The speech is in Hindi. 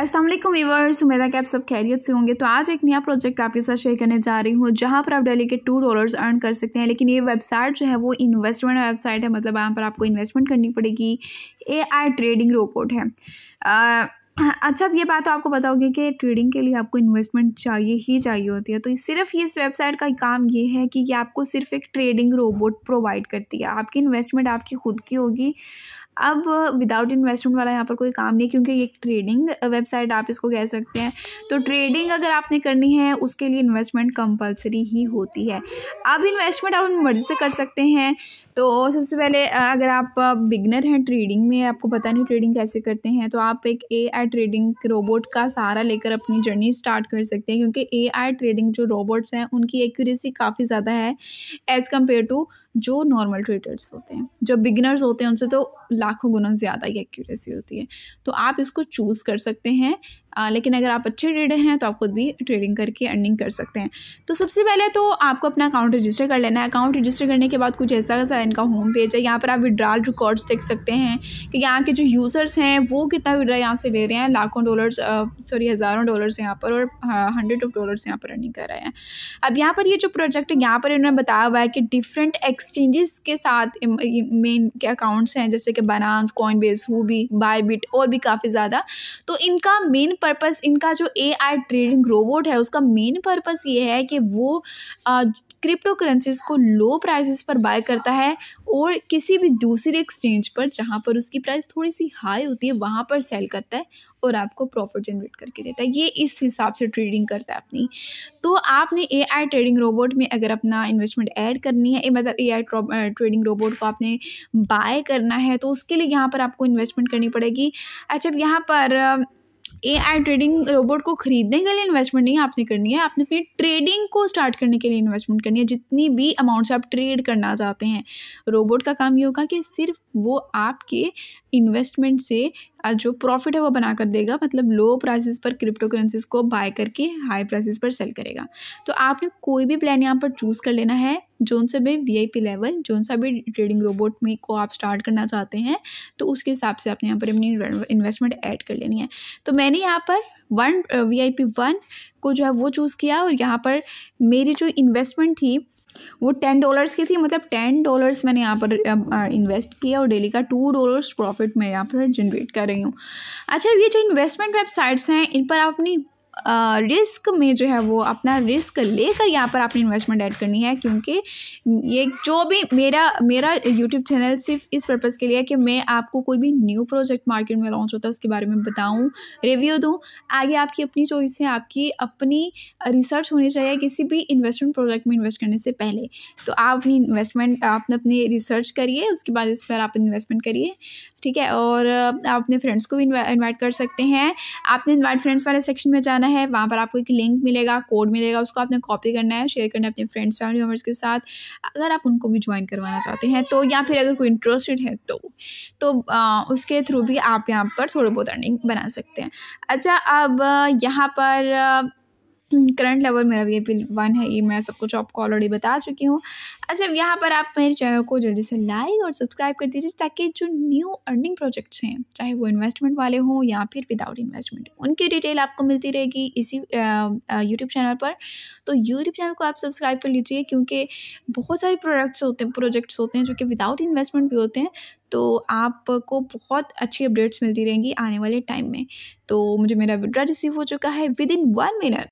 असलम वीवर्स उम्मीद है कि आप सब खैरियत से होंगे तो आज एक नया प्रोजेक्ट आपके साथ शेयर करने जा रही हूँ जहाँ पर आप डेली के टू डॉलर्स अर्न कर सकते हैं लेकिन ये वेबसाइट जो है वो इन्वेस्टमेंट वेबसाइट है मतलब यहाँ पर आपको इन्वेस्टमेंट करनी पड़ेगी ए आई ट्रेडिंग रोबोट है हाँ, अच्छा अब ये बात तो आपको बताओगे कि ट्रेडिंग के लिए आपको इन्वेस्टमेंट चाहिए ही चाहिए होती है तो सिर्फ ये इस वेबसाइट का काम ये है कि ये आपको सिर्फ एक ट्रेडिंग रोबोट प्रोवाइड करती है आपकी इन्वेस्टमेंट आपकी खुद की होगी अब विदाउट इन्वेस्टमेंट वाला यहाँ पर कोई काम नहीं क्योंकि ये ट्रेडिंग वेबसाइट आप इसको कह सकते हैं तो ट्रेडिंग अगर आपने करनी है उसके लिए इन्वेस्टमेंट कंपलसरी ही होती है अब इन्वेस्टमेंट आप मर्ज़ी से कर सकते हैं तो सबसे पहले अगर आप बिगनर हैं ट्रेडिंग में आपको पता नहीं ट्रेडिंग कैसे करते हैं तो आप एक ए एआई ट्रेडिंग रोबोट का सहारा लेकर अपनी जर्नी स्टार्ट कर सकते हैं क्योंकि एआई ट्रेडिंग जो रोबोट्स हैं उनकी एक्यूरेसी काफ़ी ज़्यादा है एज़ कम्पेयर टू जो नॉर्मल ट्रेडर्स होते हैं जो बिगिनर्स होते हैं उनसे तो लाखों गुना ज़्यादा ही एक्यूरेसी होती है तो आप इसको चूज़ कर सकते हैं आ, लेकिन अगर आप अच्छे ट्रेडर हैं तो आप खुद भी ट्रेडिंग करके अर्निंग कर सकते हैं तो सबसे पहले तो आपको अपना अकाउंट रजिस्टर कर लेना है अकाउंट रजिस्टर करने के बाद कुछ ऐसा सा इनका होम पेज है यहाँ पर आप विड्रॉल रिकॉर्ड्स देख सकते हैं कि यहाँ के जो यूज़र्स हैं वो कितना विड्रा यहाँ से ले रहे हैं लाखों डॉलर्स सॉरी हज़ारों डॉलर्स यहाँ पर और हंड्रेड ऑफ डॉलर्स यहाँ पर अर्निंग कर रहे हैं अब यहाँ पर ये जो प्रोजेक्ट है यहाँ पर इन्होंने बताया हुआ है कि डिफरेंट एक्स एक्सचेंजेस के साथ मेन के अकाउंट्स हैं जैसे कि Binance Coinbase Huobi Bybit और भी काफ़ी ज़्यादा तो इनका मेन पर्पस इनका जो ए आई ट्रेडिंग रोबोट है उसका मेन पर्पस ये है कि वो क्रिप्टो करेंसीज को लो प्राइसेस पर बाय करता है और किसी भी दूसरे एक्सचेंज पर जहाँ पर उसकी प्राइस थोड़ी सी हाई होती है वहाँ पर सेल करता है और आपको प्रॉफिट जनरेट करके देता है ये इस हिसाब से ट्रेडिंग करता है अपनी तो आपने ए आई ट्रेडिंग रोबोट में अगर अपना इन्वेस्टमेंट ऐड करनी है मतलब ए आई ट्रेडिंग रोबोट को आपने बाय करना है तो उसके लिए यहाँ पर आपको इन्वेस्टमेंट करनी पड़ेगी अच्छा अब यहाँ पर ए आई ट्रेडिंग रोबोट को खरीदने के लिए इन्वेस्टमेंट नहीं आपने करनी है आपने अपनी ट्रेडिंग को स्टार्ट करने के लिए इन्वेस्टमेंट करनी है जितनी भी अमाउंट से आप ट्रेड करना चाहते हैं रोबोट का काम ये होगा कि सिर्फ वो आपके इन्वेस्टमेंट से जो प्रॉफिट है वो बनाकर देगा मतलब लो प्राइसेस पर क्रिप्टो करेंसीज को बाय करके हाई प्राइसेस पर सेल करेगा तो आपने कोई भी प्लान यहाँ पर चूज़ कर लेना है जोन सा भी पी लेवल जोन सा भी ट्रेडिंग रोबोट में को आप स्टार्ट करना चाहते हैं तो उसके हिसाब से आपने यहाँ पर अपनी इन्वेस्टमेंट ऐड कर लेनी है तो मैंने यहाँ पर one V I P one को जो है वो चूज़ किया और यहाँ पर मेरी जो इन्वेस्टमेंट थी वो टेन डॉलर्स की थी मतलब टेन डॉलर्स मैंने यहाँ पर इन्वेस्ट किया और डेली का टू डॉलर्स प्रॉफिट मैं यहाँ पर जनरेट कर रही हूँ अच्छा ये जो इन्वेस्टमेंट वेबसाइट्स हैं इन पर आप अपनी रिस्क में जो है वो अपना रिस्क लेकर यहाँ पर आपने इन्वेस्टमेंट ऐड करनी है क्योंकि ये जो भी मेरा मेरा यूट्यूब चैनल सिर्फ इस पर्पज़ के लिए है कि मैं आपको कोई भी न्यू प्रोजेक्ट मार्केट में लॉन्च होता है उसके बारे में बताऊँ रिव्यू दूँ आगे आपकी अपनी चॉइस है आपकी अपनी रिसर्च होनी चाहिए किसी भी इन्वेस्टमेंट प्रोजेक्ट में इन्वेस्ट करने से पहले तो आप अपनी इन्वेस्टमेंट आपने अपनी रिसर्च करिए उसके बाद इस पर आप इन्वेस्टमेंट करिए ठीक है और आप अपने फ्रेंड्स को भी इनवाइट कर सकते हैं आपने इनवाइट फ्रेंड्स वाले सेक्शन में जाना है वहाँ पर आपको एक लिंक मिलेगा कोड मिलेगा उसको आपने कॉपी करना है शेयर करना है अपने फ्रेंड्स फैमिली मेम्बर्स के साथ अगर आप उनको भी ज्वाइन करवाना चाहते हैं तो या फिर अगर कोई इंटरेस्टेड है तो तो आ, उसके थ्रू भी आप यहाँ पर थोड़ी बहुत अर्निंग बना सकते हैं अच्छा अब यहाँ पर करंट लेवल मेरा वी आई वन है ये मैं सब कुछ आपको ऑलरेडी बता चुकी हूँ अच्छा यहाँ पर आप मेरे चैनल को जल्दी से लाइक और सब्सक्राइब कर दीजिए ताकि जो न्यू अर्निंग प्रोजेक्ट्स हैं चाहे वो इन्वेस्टमेंट वाले हों या फिर विदाउट इन्वेस्टमेंट उनकी डिटेल आपको मिलती रहेगी इसी यूट्यूब चैनल पर तो यूट्यूब चैनल को आप सब्सक्राइब कर लीजिए क्योंकि बहुत सारे प्रोडक्ट्स होते हैं प्रोजेक्ट्स होते हैं जो कि विदाउट इन्वेस्टमेंट भी होते हैं तो आपको बहुत अच्छी अपडेट्स मिलती रहेंगी आने वाले टाइम में तो मुझे मेरा विड्रा रिसीव हो चुका है विद इन वन मिनट